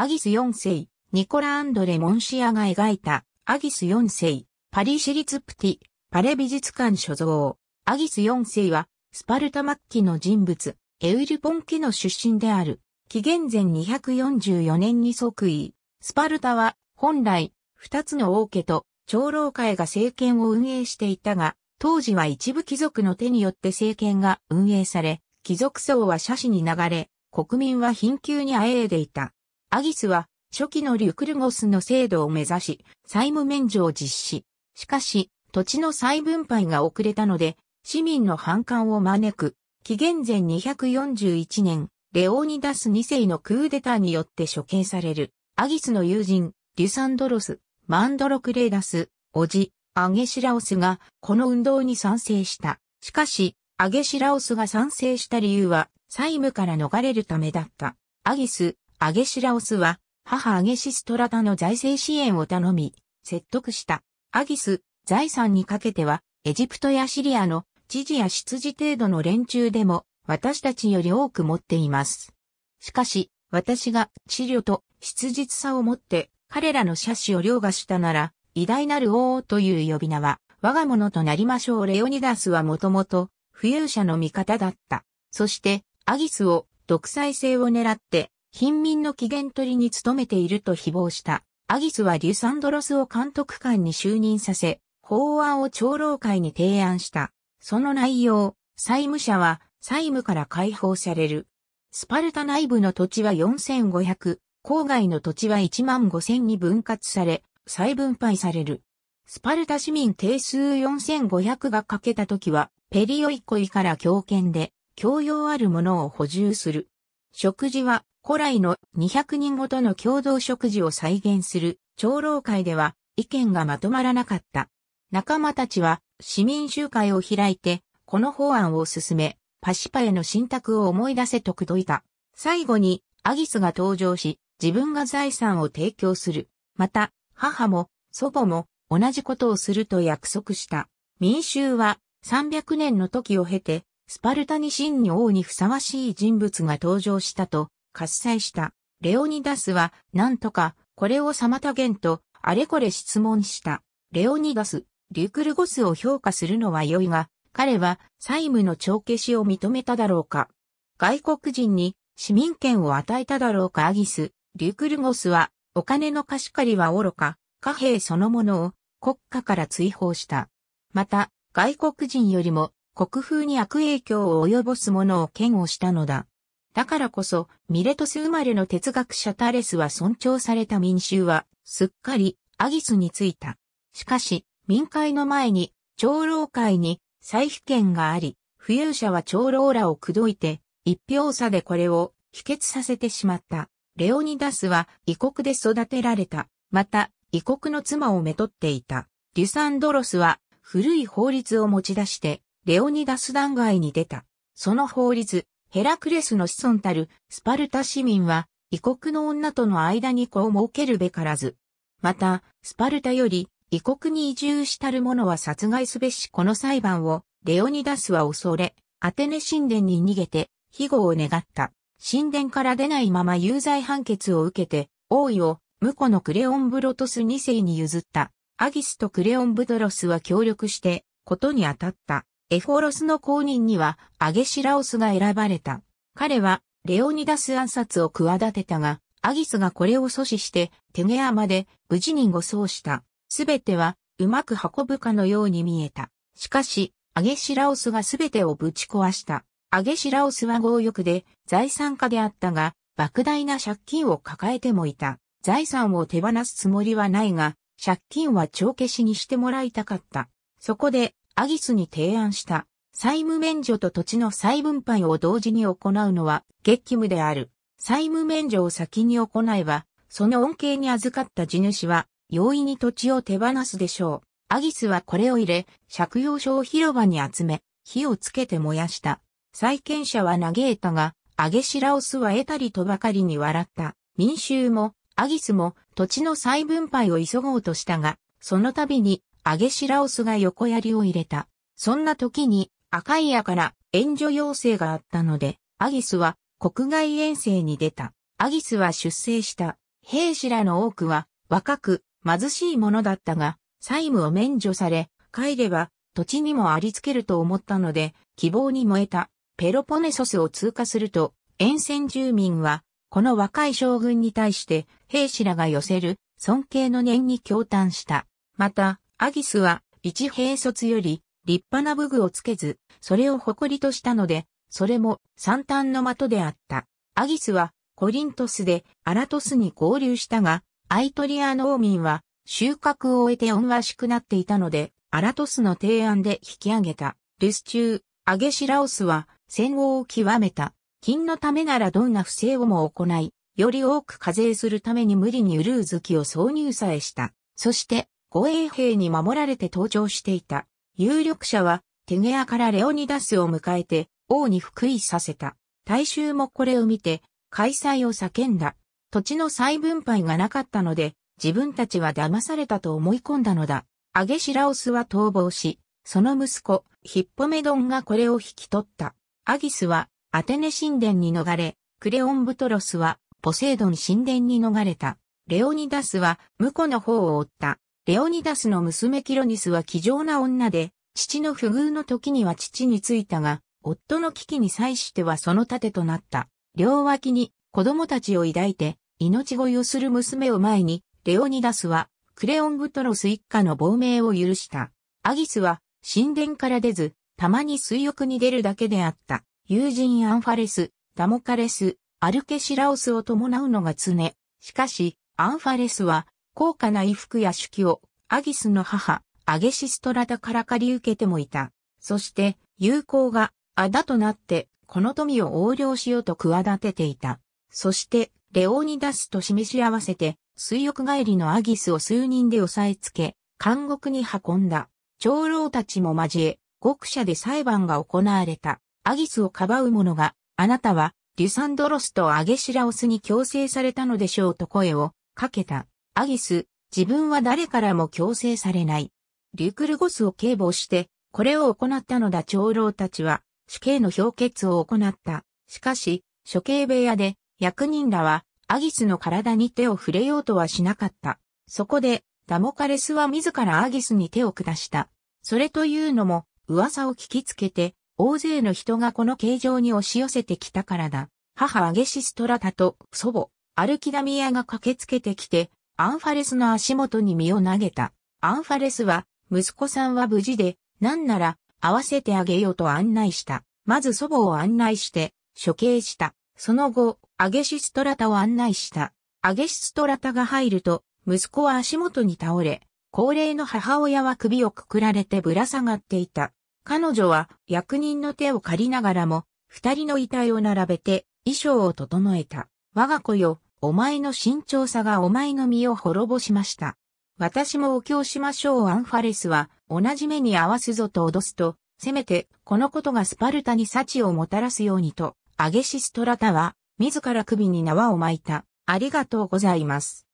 アギス4世、ニコラ・アンドレ・モンシアが描いた、アギス4世、パリ市立プティ、パレ美術館所蔵。アギス4世は、スパルタ末期の人物、エウルポン家の出身である。紀元前244年に即位。スパルタは、本来、二つの王家と、長老会が政権を運営していたが、当時は一部貴族の手によって政権が運営され、貴族層は斜視に流れ、国民は貧窮にあえいでいた。アギスは初期のリュクルゴスの制度を目指し、債務免除を実施。しかし、土地の再分配が遅れたので、市民の反感を招く。紀元前241年、レオーニダス2世のクーデターによって処刑される。アギスの友人、リュサンドロス、マンドロクレーダス、おじ、アゲシラオスが、この運動に賛成した。しかし、アゲシラオスが賛成した理由は、債務から逃れるためだった。アギス、アゲシラオスは、母アゲシストラタの財政支援を頼み、説得した。アギス、財産にかけては、エジプトやシリアの知事や執事程度の連中でも、私たちより多く持っています。しかし、私が治療と質実さを持って、彼らの写真を凌駕したなら、偉大なる王という呼び名は、我が物となりましょう。レオニダスはもともと、浮遊者の味方だった。そして、アギスを独裁性を狙って、貧民の機嫌取りに努めていると誹謗した。アギスはリュサンドロスを監督官に就任させ、法案を長老会に提案した。その内容、債務者は債務から解放される。スパルタ内部の土地は4500、郊外の土地は1万5000に分割され、再分配される。スパルタ市民定数4500が欠けた時は、ペリオイコイから強権で、教養あるものを補充する。食事は古来の200人ごとの共同食事を再現する長老会では意見がまとまらなかった。仲間たちは市民集会を開いて、この法案を進め、パシパへの信託を思い出せとく説いた。最後に、アギスが登場し、自分が財産を提供する。また、母も、祖母も、同じことをすると約束した。民衆は、300年の時を経て、スパルタに真に王にふさわしい人物が登場したと、喝采した。レオニダスは、なんとか、これを妨げんと、あれこれ質問した。レオニダス、リュクルゴスを評価するのは良いが、彼は債務の帳消しを認めただろうか。外国人に市民権を与えただろうかアギス、リュクルゴスは、お金の貸し借りは愚か、貨幣そのものを国家から追放した。また、外国人よりも国風に悪影響を及ぼすものを嫌悪したのだ。だからこそ、ミレトス生まれの哲学者タレスは尊重された民衆は、すっかりアギスについた。しかし、民会の前に、長老会に再被権があり、富裕者は長老らを口説いて、一票差でこれを否決させてしまった。レオニダスは異国で育てられた。また、異国の妻をめとっていた。デュサンドロスは古い法律を持ち出して、レオニダス弾劾に出た。その法律、ヘラクレスの子孫たるスパルタ市民は異国の女との間に子を設けるべからず。また、スパルタより異国に移住したる者は殺害すべしこの裁判をレオニダスは恐れ、アテネ神殿に逃げて、庇護を願った。神殿から出ないまま有罪判決を受けて、王位を、婿のクレオンブロトス2世に譲った。アギスとクレオンブドロスは協力して、ことに当たった。エフォロスの公認にはアゲシラオスが選ばれた。彼はレオニダス暗殺を企てたが、アギスがこれを阻止してテゲアまで無事に護送した。すべてはうまく運ぶかのように見えた。しかし、アゲシラオスがすべてをぶち壊した。アゲシラオスは強欲で財産家であったが、莫大な借金を抱えてもいた。財産を手放すつもりはないが、借金は帳消しにしてもらいたかった。そこで、アギスに提案した、債務免除と土地の再分配を同時に行うのは激務である。債務免除を先に行えば、その恩恵に預かった地主は、容易に土地を手放すでしょう。アギスはこれを入れ、借用書を広場に集め、火をつけて燃やした。債権者は嘆いたが、あげしらを吸は得たりとばかりに笑った。民衆も、アギスも、土地の再分配を急ごうとしたが、その度に、アゲシラオスが横槍を入れた。そんな時に、赤い矢から援助要請があったので、アギスは国外遠征に出た。アギスは出征した。兵士らの多くは若く貧しいものだったが、債務を免除され、帰れば土地にもありつけると思ったので、希望に燃えた。ペロポネソスを通過すると、沿線住民は、この若い将軍に対して、兵士らが寄せる、尊敬の念に驚嘆した。また、アギスは、一兵卒より、立派な武具をつけず、それを誇りとしたので、それも、三端の的であった。アギスは、コリントスで、アラトスに合流したが、アイトリア農民は、収穫を終えて恩はしくなっていたので、アラトスの提案で引き上げた。留守中、アゲシラオスは、戦後を極めた。金のためならどんな不正をも行い、より多く課税するために無理にウルーズキを挿入さえした。そして、護衛兵に守られて登場していた。有力者は、テゲアからレオニダスを迎えて、王に復位させた。大衆もこれを見て、開催を叫んだ。土地の再分配がなかったので、自分たちは騙されたと思い込んだのだ。アゲシラオスは逃亡し、その息子、ヒッポメドンがこれを引き取った。アギスは、アテネ神殿に逃れ、クレオンブトロスは、ポセイドン神殿に逃れた。レオニダスは、婿の方を追った。レオニダスの娘キロニスは気丈な女で、父の不遇の時には父についたが、夫の危機に際してはその盾となった。両脇に子供たちを抱いて、命乞いをする娘を前に、レオニダスは、クレオンブトロス一家の亡命を許した。アギスは、神殿から出ず、たまに水浴に出るだけであった。友人アンファレス、ダモカレス、アルケシラオスを伴うのが常。しかし、アンファレスは、高価な衣服や手記をアギスの母、アゲシストラダから借り受けてもいた。そして、友好が、あだとなって、この富を横領しようと企てていた。そして、レオニダスと示し合わせて、水浴帰りのアギスを数人で押さえつけ、監獄に運んだ。長老たちも交え、獄舎で裁判が行われた。アギスをかばう者が、あなたは、デュサンドロスとアゲシラオスに強制されたのでしょうと声をかけた。アギス、自分は誰からも強制されない。リュクルゴスを警護して、これを行ったのだ長老たちは、死刑の評決を行った。しかし、処刑部屋で、役人らは、アギスの体に手を触れようとはしなかった。そこで、ダモカレスは自らアギスに手を下した。それというのも、噂を聞きつけて、大勢の人がこの形状に押し寄せてきたからだ。母アゲシストラタと祖母、アルキダミアが駆けつけてきて、アンファレスの足元に身を投げた。アンファレスは、息子さんは無事で、なんなら、会わせてあげようと案内した。まず祖母を案内して、処刑した。その後、アゲシストラタを案内した。アゲシストラタが入ると、息子は足元に倒れ、高齢の母親は首をくくられてぶら下がっていた。彼女は役人の手を借りながらも、二人の遺体を並べて衣装を整えた。我が子よ、お前の慎重さがお前の身を滅ぼしました。私もお経しましょうアンファレスは同じ目に合わすぞと脅すと、せめてこのことがスパルタに幸をもたらすようにと、アゲシストラタは自ら首に縄を巻いた。ありがとうございます。